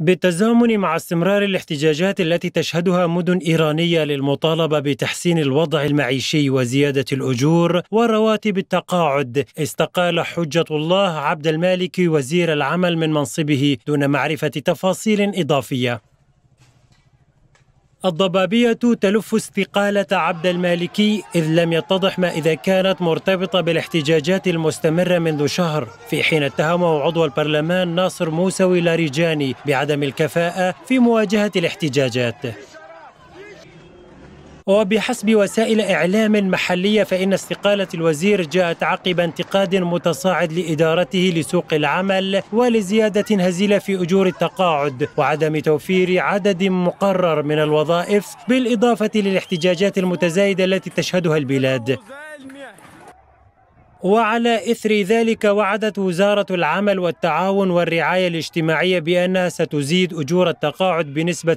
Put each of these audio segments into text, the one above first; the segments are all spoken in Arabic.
بالتزامن مع استمرار الاحتجاجات التي تشهدها مدن ايرانيه للمطالبه بتحسين الوضع المعيشي وزياده الاجور ورواتب التقاعد، استقال حجه الله عبد المالك وزير العمل من منصبه دون معرفه تفاصيل اضافيه. الضبابية تلف استقالة عبد المالكي إذ لم يتضح ما إذا كانت مرتبطة بالاحتجاجات المستمرة منذ شهر في حين اتهمه عضو البرلمان ناصر موسوي لاريجاني بعدم الكفاءة في مواجهة الاحتجاجات وبحسب وسائل إعلام محلية فإن استقالة الوزير جاءت عقب انتقاد متصاعد لإدارته لسوق العمل ولزيادة هزيلة في أجور التقاعد وعدم توفير عدد مقرر من الوظائف بالإضافة للاحتجاجات المتزايدة التي تشهدها البلاد وعلى إثر ذلك وعدت وزارة العمل والتعاون والرعاية الاجتماعية بأنها ستزيد أجور التقاعد بنسبة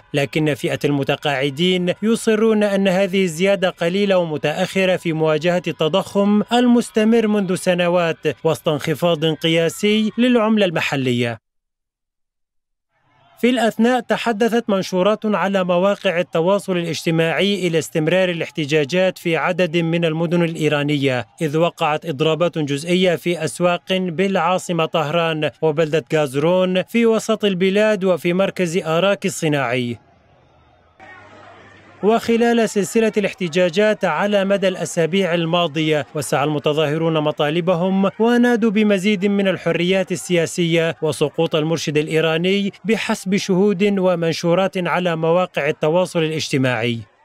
57% لكن فئة المتقاعدين يصرون أن هذه الزيادة قليلة ومتأخرة في مواجهة التضخم المستمر منذ سنوات وسط انخفاض قياسي للعملة المحلية في الأثناء تحدثت منشورات على مواقع التواصل الاجتماعي إلى استمرار الاحتجاجات في عدد من المدن الإيرانية إذ وقعت إضرابات جزئية في أسواق بالعاصمة طهران وبلدة غازرون في وسط البلاد وفي مركز آراك الصناعي وخلال سلسلة الاحتجاجات على مدى الأسابيع الماضية وسعى المتظاهرون مطالبهم ونادوا بمزيد من الحريات السياسية وسقوط المرشد الإيراني بحسب شهود ومنشورات على مواقع التواصل الاجتماعي